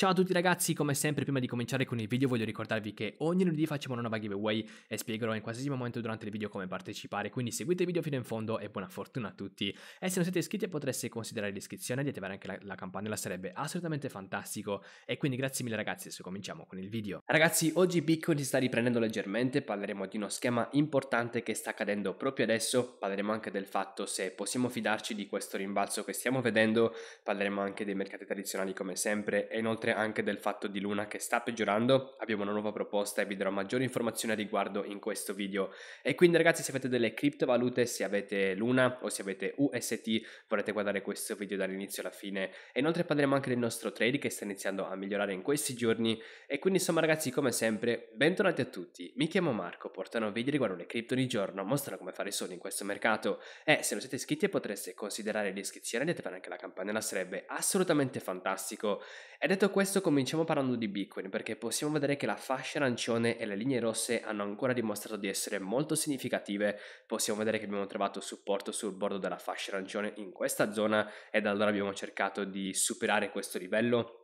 Ciao a tutti ragazzi, come sempre prima di cominciare con il video voglio ricordarvi che ogni lunedì facciamo una nuova giveaway e spiegherò in qualsiasi momento durante il video come partecipare, quindi seguite il video fino in fondo e buona fortuna a tutti. E se non siete iscritti potreste considerare l'iscrizione e di attivare anche la, la, campanella, sarebbe assolutamente fantastico. E quindi grazie mille ragazzi, adesso cominciamo con il video. Ragazzi, oggi Bitcoin si sta riprendendo leggermente, parleremo di uno schema importante che sta accadendo proprio adesso, parleremo anche del fatto se possiamo fidarci di questo rimbalzo che stiamo vedendo, parleremo anche dei mercati tradizionali come sempre e inoltre inoltre anche del fatto di Luna che sta peggiorando, abbiamo una nuova proposta e vi darò maggiori informazioni a riguardo in questo video. E quindi ragazzi se avete delle criptovalute, se avete Luna o se avete UST, vorrete guardare questo video dall'inizio alla fine. E inoltre parleremo anche del nostro trade che sta iniziando a migliorare in questi giorni. E quindi insomma ragazzi come sempre, bentornati a tutti. Mi chiamo Marco, portano video riguardo le cripto ogni giorno, mostrano come fare soldi in questo mercato. E se non siete iscritti potreste considerare l'iscrizione e attivare anche la campanella, sarebbe assolutamente fantastico. E detto questo, questo cominciamo parlando di Bitcoin perché possiamo vedere che la fascia arancione e le linee rosse hanno ancora dimostrato di essere molto significative, possiamo vedere che abbiamo trovato supporto sul bordo della fascia arancione in questa zona e da allora abbiamo cercato di superare questo livello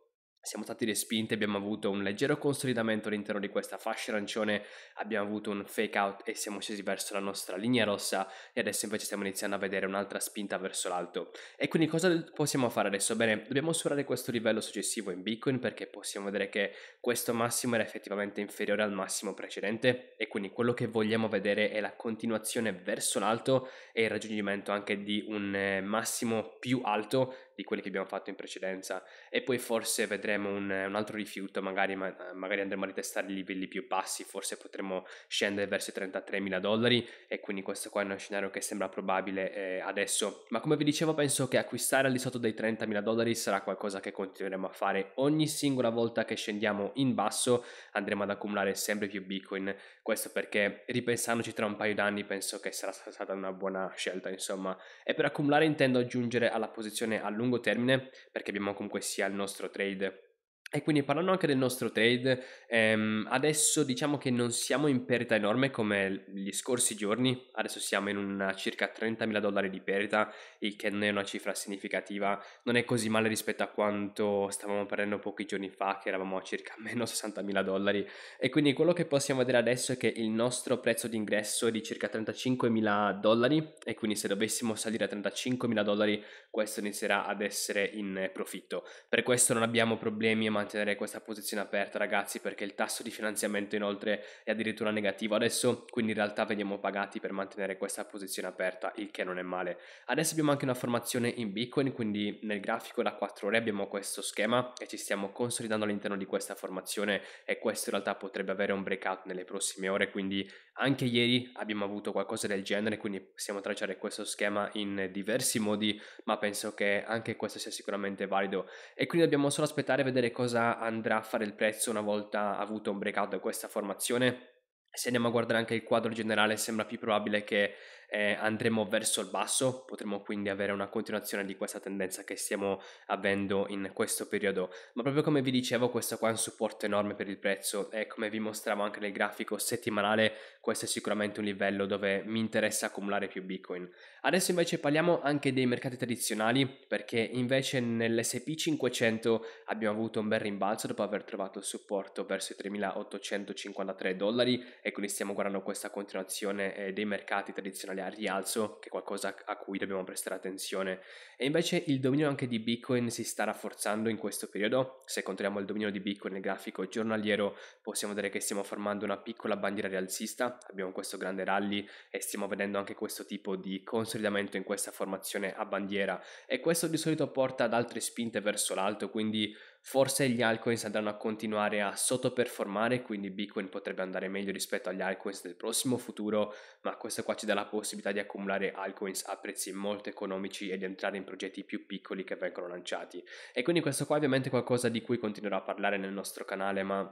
siamo stati respinti, abbiamo avuto un leggero consolidamento all'interno di questa fascia arancione, abbiamo avuto un fake out e siamo scesi verso la nostra linea rossa e adesso invece stiamo iniziando a vedere un'altra spinta verso l'alto. E quindi cosa possiamo fare adesso? Bene, dobbiamo superare questo livello successivo in Bitcoin perché possiamo vedere che questo massimo era effettivamente inferiore al massimo precedente e quindi quello che vogliamo vedere è la continuazione verso l'alto e il raggiungimento anche di un eh, massimo più alto di quelli che abbiamo fatto in precedenza e poi forse vedremo un, un altro rifiuto, magari, ma, magari, andremo a ritestare i livelli più bassi, forse potremo scendere verso i 33.000 dollari e quindi questo qua è uno scenario che sembra probabile eh, adesso. Ma come vi dicevo penso che acquistare al di sotto dei 30.000 dollari sarà qualcosa che continueremo a fare ogni singola volta che scendiamo in basso andremo ad accumulare sempre più bitcoin, questo perché ripensandoci tra un paio d'anni penso che sarà stata una buona scelta insomma e per accumulare intendo aggiungere alla posizione a lungo lungo termine perché abbiamo comunque sia il nostro trade e quindi parlando anche del nostro trade, ehm, adesso diciamo che non siamo in perita enorme come gli scorsi giorni, adesso siamo in una circa 30.000 dollari di perdita, il che non è una cifra significativa, non è così male rispetto a quanto stavamo perdendo pochi giorni fa, che eravamo a circa meno 60.000 dollari. E quindi quello che possiamo vedere adesso è che il nostro prezzo d'ingresso è di circa 35.000 dollari e quindi se dovessimo salire a 35.000 dollari questo inizierà ad essere in profitto. Per questo non abbiamo problemi mantenere questa posizione aperta ragazzi perché il tasso di finanziamento inoltre è addirittura negativo adesso, quindi in realtà veniamo pagati per mantenere questa posizione aperta, il che non è male. Adesso abbiamo anche una formazione in Bitcoin, quindi nel grafico da 4 ore abbiamo questo schema e ci stiamo consolidando all'interno di questa formazione e questo in realtà potrebbe avere un breakout nelle prossime ore, quindi anche ieri abbiamo avuto qualcosa del genere, quindi possiamo tracciare questo schema in diversi modi, ma penso che anche questo sia sicuramente valido e quindi dobbiamo solo aspettare e vedere cosa cosa andrà a fare il prezzo una volta avuto un breakout da questa formazione. Se andiamo a guardare anche il quadro generale, sembra più probabile che eh, andremo verso il basso, potremo quindi avere una continuazione di questa tendenza che stiamo avendo in questo periodo. Ma proprio come vi dicevo, questo qua è un supporto enorme per il prezzo e come vi mostravo anche nel grafico settimanale, questo è sicuramente un livello dove mi interessa accumulare più Bitcoin. Adesso invece parliamo anche dei mercati tradizionali, perché invece nell'SP 500 abbiamo avuto un bel rimbalzo dopo aver trovato il supporto verso i 3853 dollari e quindi stiamo guardando questa continuazione eh, dei mercati tradizionali al rialzo, che è qualcosa a cui dobbiamo prestare attenzione. E invece il dominio anche di Bitcoin si sta rafforzando in questo periodo. Se controlliamo il dominio di Bitcoin nel grafico giornaliero, possiamo vedere che stiamo formando una piccola bandiera rialzista. Abbiamo questo grande rally e stiamo vedendo anche questo tipo di consolidamento in questa formazione a bandiera. E questo di solito porta ad altre spinte verso l'alto, quindi Forse gli altcoins andranno a continuare a sottoperformare, quindi Bitcoin potrebbe andare meglio rispetto agli altcoins nel prossimo futuro, ma questo qua ci dà la possibilità di accumulare altcoins a prezzi molto economici e di entrare in progetti più piccoli che vengono lanciati. E quindi questo qua ovviamente è qualcosa di cui continuerò a parlare nel nostro canale, ma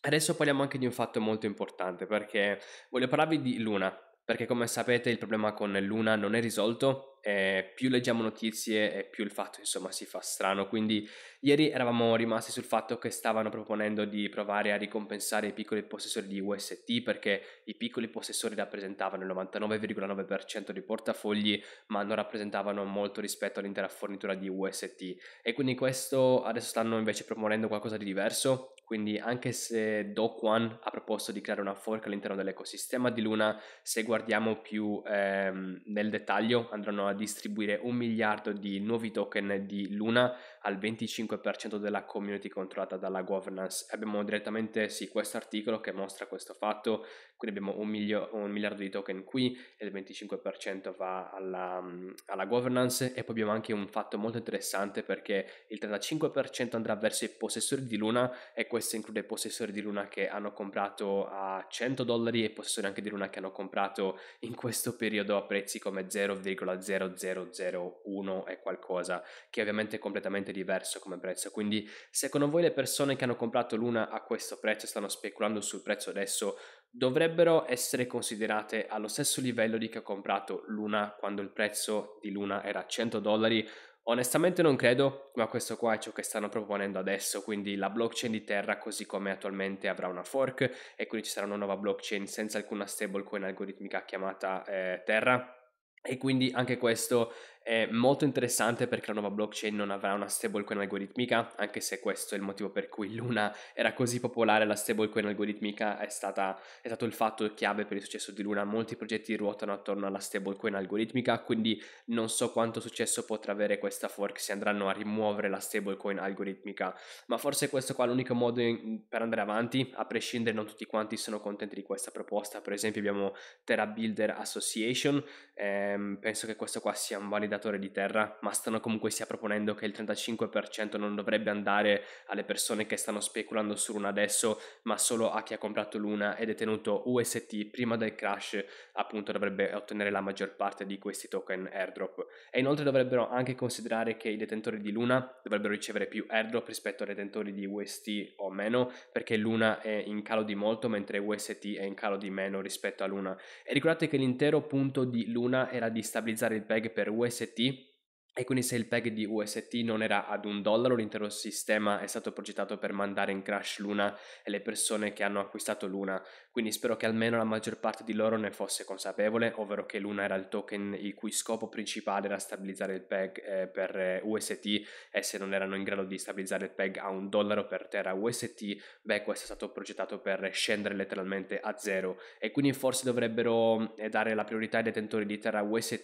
adesso parliamo anche di un fatto molto importante perché voglio parlarvi di Luna, perché come sapete il problema con Luna non è risolto, e eh, più leggiamo notizie e più il fatto insomma si fa strano, quindi Ieri eravamo rimasti sul fatto che stavano proponendo di provare a ricompensare i piccoli possessori di UST perché i piccoli possessori rappresentavano il 99,9% dei portafogli ma non rappresentavano molto rispetto all'intera fornitura di UST e quindi questo adesso stanno invece proponendo qualcosa di diverso quindi anche se Doquan ha proposto di creare una fork all'interno dell'ecosistema di Luna, se guardiamo più ehm, nel dettaglio andranno a distribuire un miliardo di nuovi token di Luna al 25% della community controllata dalla governance. Abbiamo direttamente sì, questo articolo che mostra questo fatto, quindi abbiamo un, milio- un miliardo di token qui e il 25% va alla, alla, governance e poi abbiamo anche un fatto molto interessante perché il 35% andrà verso i possessori di Luna e questo include possessori di Luna che hanno comprato a 100 dollari e possessori anche di Luna che hanno comprato in questo periodo a prezzi come 0,0001 e qualcosa che ovviamente è completamente diverso come prezzo. Quindi, secondo voi le persone che hanno comprato l'una a questo prezzo, stanno speculando sul prezzo adesso, dovrebbero essere considerate allo stesso livello di chi ha comprato l'una quando il prezzo di l'una era 100 dollari? Onestamente non credo, ma questo qua è ciò che stanno proponendo adesso, quindi la blockchain di Terra così come attualmente avrà una fork e quindi ci sarà una nuova blockchain senza alcuna stablecoin algoritmica chiamata eh, Terra e quindi anche questo è molto interessante perché la nuova blockchain non avrà una stablecoin algoritmica, anche se questo è il motivo per cui Luna era così popolare, la stablecoin algoritmica è, stata, è stato il fatto chiave per il successo di Luna. Molti progetti ruotano attorno alla stablecoin algoritmica, quindi non so quanto successo potrà avere questa fork se andranno a rimuovere la stablecoin algoritmica, ma forse questo qua è l'unico modo in, per andare avanti, a prescindere non tutti quanti sono contenti di questa proposta, per esempio abbiamo Terra Builder Association, ehm, penso che questo qua sia un valido datore di terra, ma stanno comunque sia proponendo che il 35% non dovrebbe andare alle persone che stanno speculando su Luna adesso, ma solo a chi ha comprato Luna e detenuto UST prima del crash, appunto dovrebbe ottenere la maggior parte di questi token airdrop. E inoltre dovrebbero anche considerare che i detentori di Luna dovrebbero ricevere più airdrop rispetto ai detentori di UST o meno, perché Luna è in calo di molto mentre UST è in calo di meno rispetto a Luna. E ricordate che l'intero punto di Luna era di stabilizzare il PEG per UST ti E quindi se il peg di UST non era ad un dollaro, l'intero sistema è stato progettato per mandare in crash Luna e le persone che hanno acquistato Luna. Quindi spero che almeno la maggior parte di loro ne fosse consapevole, ovvero che Luna era il token il cui scopo principale era stabilizzare il peg eh, per eh, UST e se non erano in grado di stabilizzare il peg a un dollaro per terra UST, beh questo è stato progettato per scendere letteralmente a zero. E quindi forse dovrebbero eh, dare la priorità ai detentori di terra UST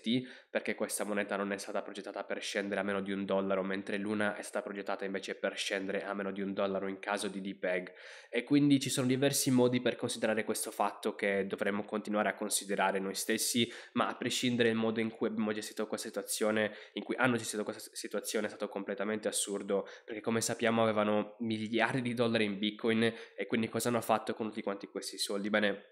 perché questa moneta non è stata progettata progettata per scendere a meno di un dollaro, mentre l'una è stata progettata invece per scendere a meno di un dollaro in caso di DPEG. E quindi ci sono diversi modi per considerare questo fatto che dovremmo continuare a considerare noi stessi, ma a prescindere dal modo in cui abbiamo gestito questa situazione, in cui hanno gestito questa situazione è stato completamente assurdo, perché come sappiamo avevano miliardi di dollari in Bitcoin e quindi cosa hanno fatto con tutti quanti questi soldi? Bene,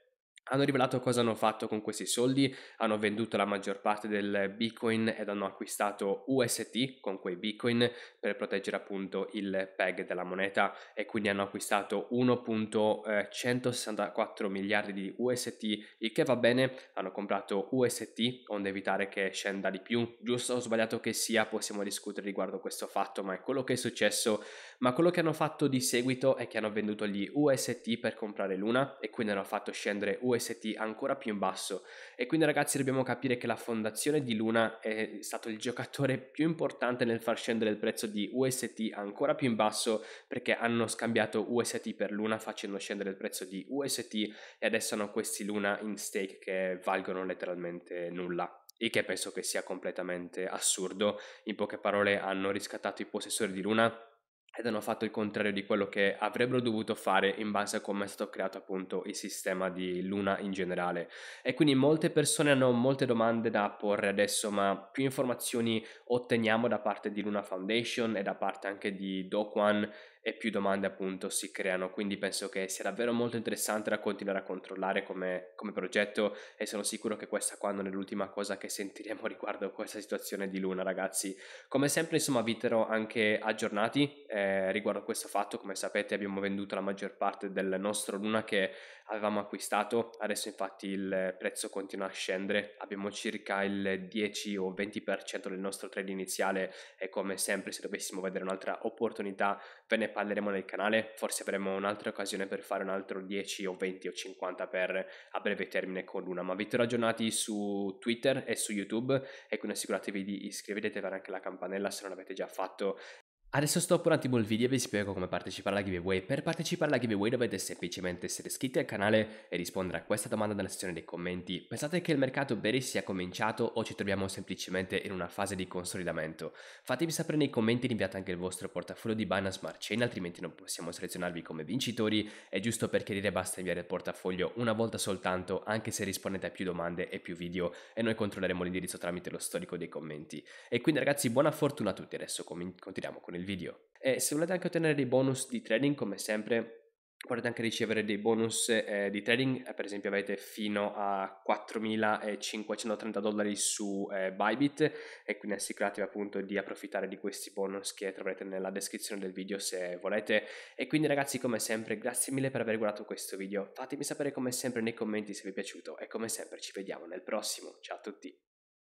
hanno rivelato cosa hanno fatto con questi soldi, hanno venduto la maggior parte del bitcoin ed hanno acquistato UST con quei bitcoin per proteggere appunto il PEG della moneta e quindi hanno acquistato 1.164 eh, miliardi di UST, il che va bene, hanno comprato UST onde evitare che scenda di più, giusto o sbagliato che sia possiamo discutere riguardo questo fatto, ma è quello che è successo, ma quello che hanno fatto di seguito è che hanno venduto gli UST per comprare Luna e quindi hanno fatto scendere UST OST ancora più in basso e quindi ragazzi dobbiamo capire che la fondazione di Luna è stato il giocatore più importante nel far scendere il prezzo di UST ancora più in basso perché hanno scambiato UST per Luna facendo scendere il prezzo di UST e adesso hanno questi Luna in stake che valgono letteralmente nulla il che penso che sia completamente assurdo. In poche parole hanno riscattato i possessori di Luna ed hanno fatto il contrario di quello che avrebbero dovuto fare in base a come è stato creato appunto il sistema di Luna in generale. E quindi molte persone hanno molte domande da porre adesso, ma più informazioni otteniamo da parte di Luna Foundation e da parte anche di Doquan e più domande appunto si creano, quindi penso che sia davvero molto interessante da continuare a controllare come, come progetto e sono sicuro che questa qua non è l'ultima cosa che sentiremo riguardo a questa situazione di Luna ragazzi. Come sempre insomma vi terrò anche aggiornati eh, riguardo a questo fatto, come sapete abbiamo venduto la maggior parte del nostro Luna che avevamo acquistato, adesso infatti il prezzo continua a scendere, abbiamo circa il 10 o 20% del nostro trade iniziale e come sempre se dovessimo vedere un'altra opportunità ve ne parlo parleremo nel canale, forse avremo un'altra occasione per fare un altro 10 o 20 o 50 per a breve termine con una, ma vi terrò aggiornati su Twitter e su YouTube e quindi assicuratevi di iscrivetevi anche alla campanella se non l'avete già fatto Adesso stoppo un attimo il video e vi spiego come partecipare alla giveaway. Per partecipare alla giveaway dovete semplicemente essere iscritti al canale e rispondere a questa domanda nella sezione dei commenti. Pensate che il mercato berry sia cominciato o ci troviamo semplicemente in una fase di consolidamento? Fatemi sapere nei commenti e inviate anche il vostro portafoglio di Binance Smart Chain, altrimenti non possiamo selezionarvi come vincitori. È giusto per chiarire basta inviare il portafoglio una volta soltanto, anche se rispondete a più domande e più video e noi controlleremo l'indirizzo tramite lo storico dei commenti. E quindi ragazzi buona fortuna a tutti, adesso continuiamo con il il video. E se volete anche ottenere dei bonus di trading, come sempre, potete anche ricevere dei bonus eh, di trading, eh, per esempio avete fino a 4.530 dollari su eh, Bybit e quindi assicuratevi appunto di approfittare di questi bonus che troverete nella descrizione del video se volete. E quindi ragazzi come sempre grazie mille per aver guardato questo video, fatemi sapere come sempre nei commenti se vi è piaciuto e come sempre ci vediamo nel prossimo, ciao a tutti!